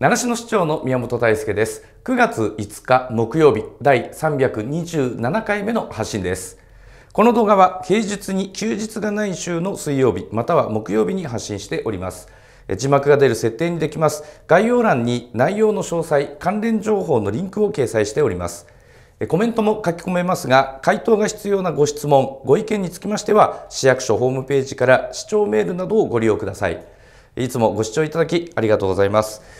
奈良市の市長の宮本大輔です9月5日木曜日第327回目の発信ですこの動画は平日に休日がない週の水曜日または木曜日に発信しております字幕が出る設定にできます概要欄に内容の詳細関連情報のリンクを掲載しておりますコメントも書き込めますが、回答が必要なご質問、ご意見につきましては、市役所ホームページから視聴メールなどをご利用ください。いつもご視聴いただきありがとうございます。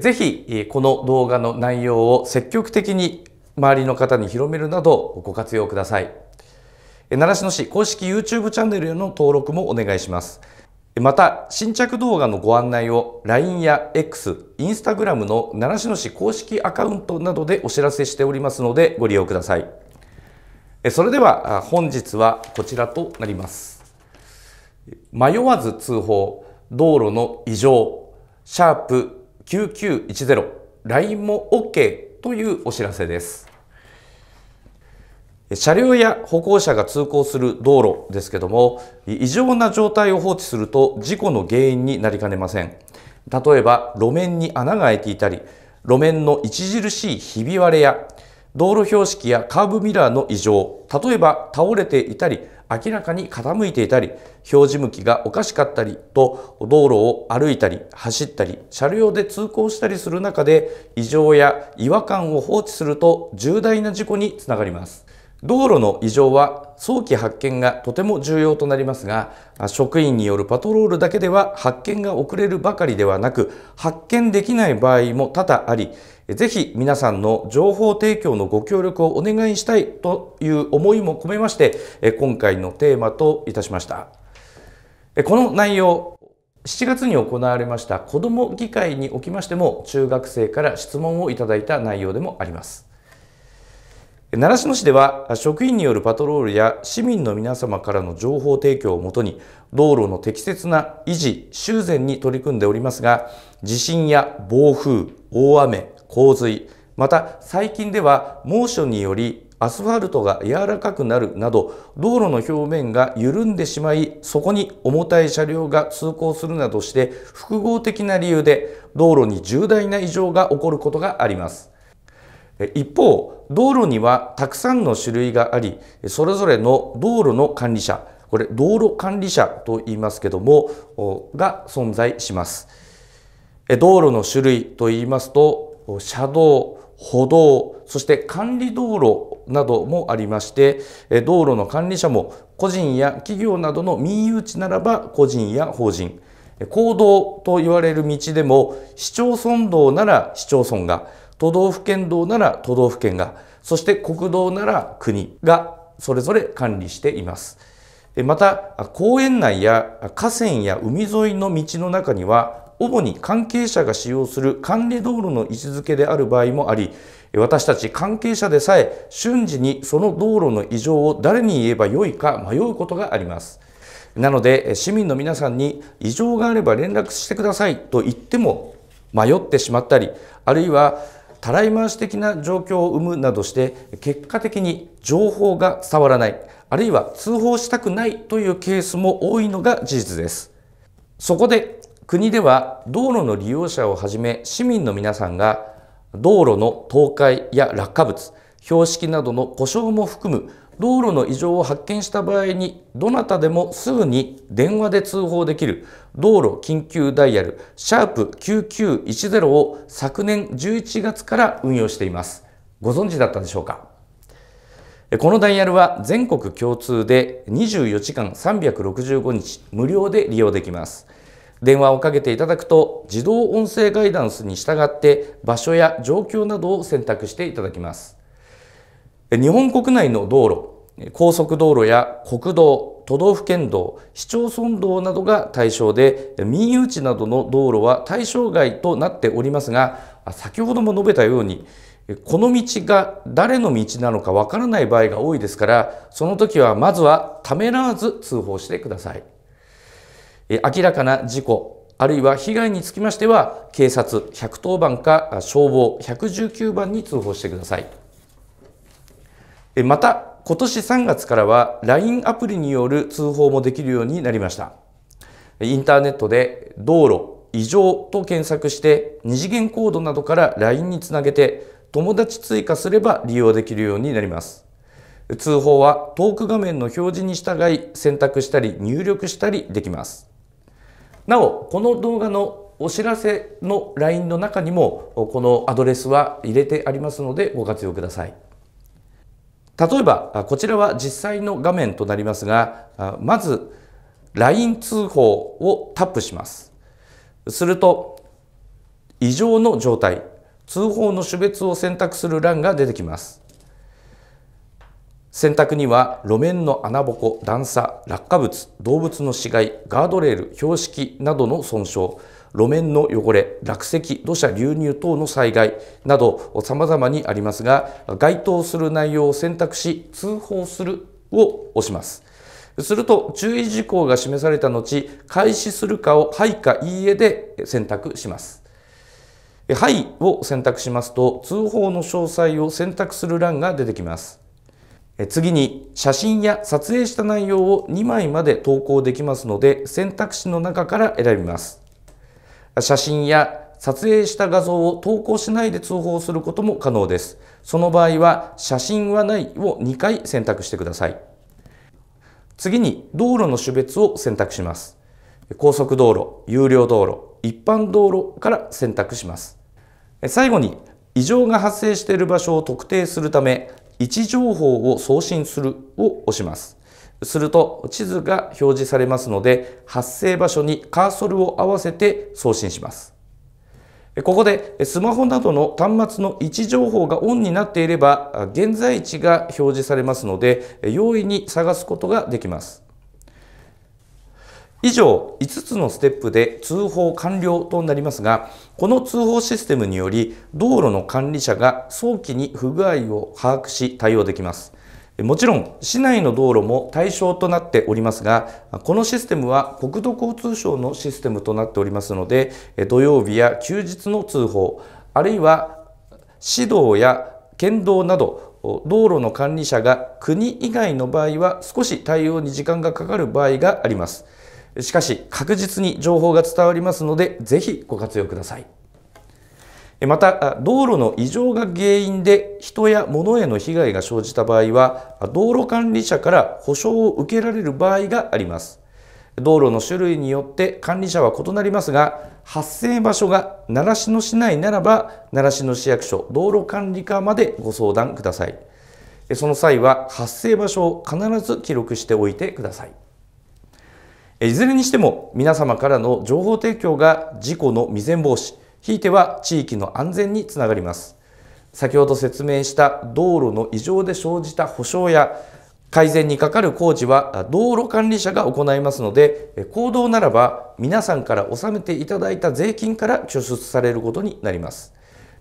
ぜひ、この動画の内容を積極的に周りの方に広めるなどご活用ください。習志野市公式 YouTube チャンネルへの登録もお願いします。また、新着動画のご案内を LINE や X、Instagram の習志野市公式アカウントなどでお知らせしておりますのでご利用ください。それでは本日はこちらとなります。迷わず通報、道路の異常、シャープ9910 LINE も OK というお知らせです。車両や歩行者が通行する道路ですけども異常な状態を放置すると事故の原因になりかねません例えば路面に穴が開いていたり路面の著しいひび割れや道路標識やカーブミラーの異常例えば倒れていたり明らかに傾いていたり表示向きがおかしかったりと道路を歩いたり走ったり車両で通行したりする中で異常や違和感を放置すると重大な事故につながります道路の異常は早期発見がとても重要となりますが職員によるパトロールだけでは発見が遅れるばかりではなく発見できない場合も多々ありぜひ皆さんの情報提供のご協力をお願いしたいという思いも込めまして今回のテーマといたしましたこの内容7月に行われました子ども議会におきましても中学生から質問をいただいた内容でもあります習志野市では職員によるパトロールや市民の皆様からの情報提供をもとに道路の適切な維持・修繕に取り組んでおりますが地震や暴風、大雨、洪水また最近では猛暑によりアスファルトが柔らかくなるなど道路の表面が緩んでしまいそこに重たい車両が通行するなどして複合的な理由で道路に重大な異常が起こることがあります一方、道路にはたくさんの種類があり、それぞれの道路の管理者、これ道路管理者と言いますけども、が存在します。道路の種類と言いますと、車道、歩道、そして管理道路などもありまして、道路の管理者も個人や企業などの民有地ならば個人や法人、公道と言われる道でも市町村道なら市町村が、都道府県道なら都道府県が、そして国道なら国がそれぞれ管理しています。また、公園内や河川や海沿いの道の中には、主に関係者が使用する管理道路の位置づけである場合もあり、私たち関係者でさえ瞬時にその道路の異常を誰に言えばよいか迷うことがあります。なので市民の皆さんに異常があれば連絡してくださいと言っても迷ってしまったりあるいはたらい回し的な状況を生むなどして結果的に情報が伝わらないあるいは通報したくないというケースも多いのが事実ですそこで国では道路の利用者をはじめ市民の皆さんが道路の倒壊や落下物標識などの故障も含む道路の異常を発見した場合にどなたでもすぐに電話で通報できる道路緊急ダイヤルシャープ9910を昨年11月から運用していますご存知だったでしょうかこのダイヤルは全国共通で24時間365日無料で利用できます電話をかけていただくと自動音声ガイダンスに従って場所や状況などを選択していただきます日本国内の道路高速道路や国道都道府県道市町村道などが対象で民有地などの道路は対象外となっておりますが先ほども述べたようにこの道が誰の道なのかわからない場合が多いですからその時はまずはためらわず通報してください明らかな事故あるいは被害につきましては警察110番か消防119番に通報してください。また、今年3月からは LINE アプリによる通報もできるようになりました。インターネットで道路、異常と検索して二次元コードなどから LINE につなげて友達追加すれば利用できるようになります。通報はトーク画面の表示に従い選択したり入力したりできます。なお、この動画のお知らせの LINE の中にもこのアドレスは入れてありますのでご活用ください。例えば、こちらは実際の画面となりますが、まず LINE 通報をタップします。すると、異常の状態、通報の種別を選択する欄が出てきます。選択には路面の穴ぼこ、段差、落下物、動物の死骸、ガードレール、標識などの損傷、路面の汚れ、落石、土砂流入等の災害など様々にありますが、該当する内容を選択し、通報するを押します。すると、注意事項が示された後、開始するかをはいかいいえで選択します。はいを選択しますと、通報の詳細を選択する欄が出てきます。次に写真や撮影した内容を2枚まで投稿できますので選択肢の中から選びます写真や撮影した画像を投稿しないで通報することも可能です。その場合は、写真はないを2回選択してください。次に、道路の種別を選択します。高速道路、有料道路、一般道路から選択します。最後に、異常が発生している場所を特定するため、位置情報を送信するを押します。すると地図が表示されますので発生場所にカーソルを合わせて送信します。ここでスマホなどの端末の位置情報がオンになっていれば現在地が表示されますので容易に探すことができます。以上5つのステップで通報完了となりますがこの通報システムにより道路の管理者が早期に不具合を把握し対応できます。もちろん市内の道路も対象となっておりますが、このシステムは国土交通省のシステムとなっておりますので、土曜日や休日の通報、あるいは市道や県道など、道路の管理者が国以外の場合は少し対応に時間がかかる場合があります。しかし確実に情報が伝わりますので、ぜひご活用ください。また道路の異常が原因で人や物への被害が生じた場合は道路管理者から補償を受けられる場合があります道路の種類によって管理者は異なりますが発生場所が習志野市内ならば習志野市役所道路管理課までご相談くださいその際は発生場所を必ず記録しておいてくださいいずれにしても皆様からの情報提供が事故の未然防止ひいては地域の安全につながります先ほど説明した道路の異常で生じた補償や改善にかかる工事は道路管理者が行いますので行動ならば皆さんから納めていただいた税金から拠出されることになります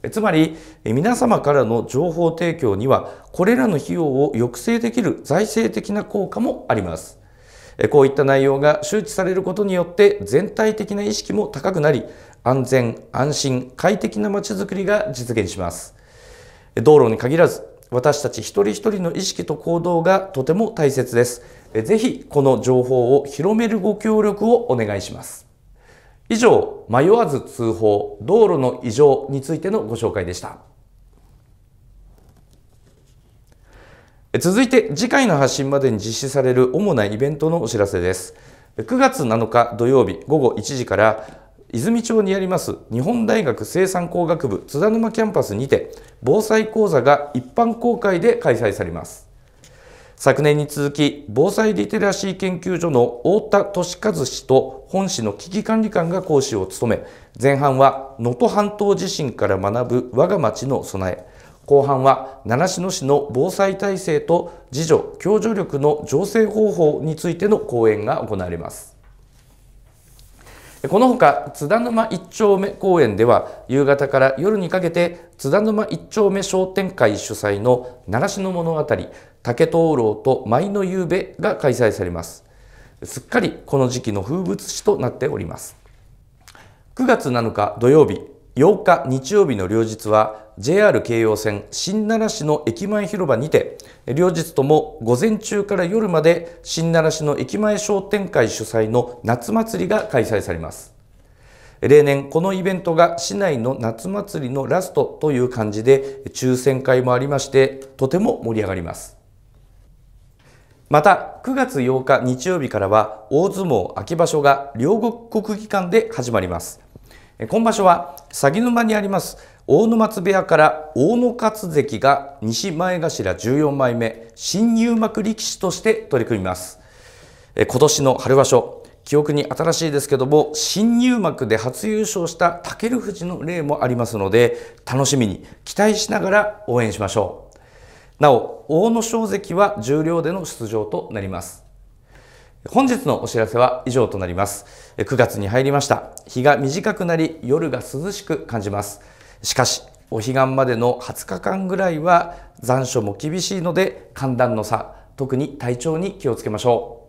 つまり皆様からの情報提供にはこれらの費用を抑制できる財政的な効果もありますこういった内容が周知されることによって全体的な意識も高くなり安全、安心、快適なまちづくりが実現します。道路に限らず、私たち一人一人の意識と行動がとても大切です。ぜひ、この情報を広めるご協力をお願いします。以上、迷わず通報、道路の異常についてのご紹介でした。続いて、次回の発信までに実施される主なイベントのお知らせです。9月7日土曜日午後1時から泉町にあります日本大学生産工学部津田沼キャンパスにて防災講座が一般公開で開催されます昨年に続き防災リテラシー研究所の太田俊和氏と本市の危機管理官が講師を務め前半は能登半島地震から学ぶ我が町の備え後半は習志野市の防災体制と自助・共助力の醸成方法についての講演が行われますこのほか津田沼一丁目公園では夕方から夜にかけて津田沼一丁目商店会主催の習志野物語竹灯籠と舞の夕べが開催されますすっかりこの時期の風物詩となっております9月7日土曜日8日日曜日の両日は JR 京葉線新奈良市の駅前広場にて両日とも午前中から夜まで新奈良市の駅前商店会主催の夏祭りが開催されます例年このイベントが市内の夏祭りのラストという感じで抽選会もありましてとても盛り上がりますまた9月8日日曜日からは大相撲秋場所が両国国技館で始まります今場所は鷺沼にあります大野松部屋から大野勝関が西前頭十四枚目新入幕力士として取り組みますえ今年の春場所記憶に新しいですけども新入幕で初優勝した尊富士の例もありますので楽しみに期待しながら応援しましょうなお大野正関は十両での出場となります本日のお知らせは以上となります9月に入りました日が短くなり夜が涼しく感じますしかしお彼岸までの20日間ぐらいは残暑も厳しいので寒暖の差特に体調に気をつけましょう。